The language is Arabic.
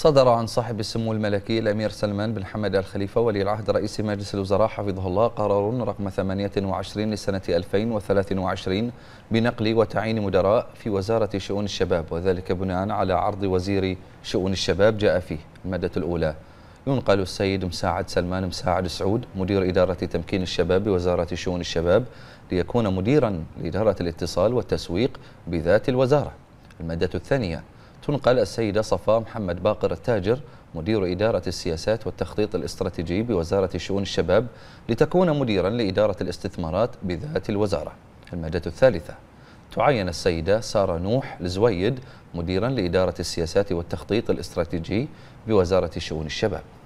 صدر عن صاحب السمو الملكي الأمير سلمان بن حمد الخليفة ولي العهد رئيس مجلس الوزراء حفظه الله قرار رقم 28 لسنة 2023 بنقل وتعيين مدراء في وزارة شؤون الشباب وذلك بناء على عرض وزير شؤون الشباب جاء فيه المادة الأولى ينقل السيد مساعد سلمان مساعد سعود مدير إدارة تمكين الشباب بوزارة شؤون الشباب ليكون مديرا لإدارة الاتصال والتسويق بذات الوزارة المادة الثانية تنقل السيدة صفاء محمد باقر التاجر مدير إدارة السياسات والتخطيط الاستراتيجي بوزارة شؤون الشباب لتكون مديرا لإدارة الاستثمارات بذات الوزارة المادة الثالثة تعين السيدة سارة نوح لزويد مديرا لإدارة السياسات والتخطيط الاستراتيجي بوزارة شؤون الشباب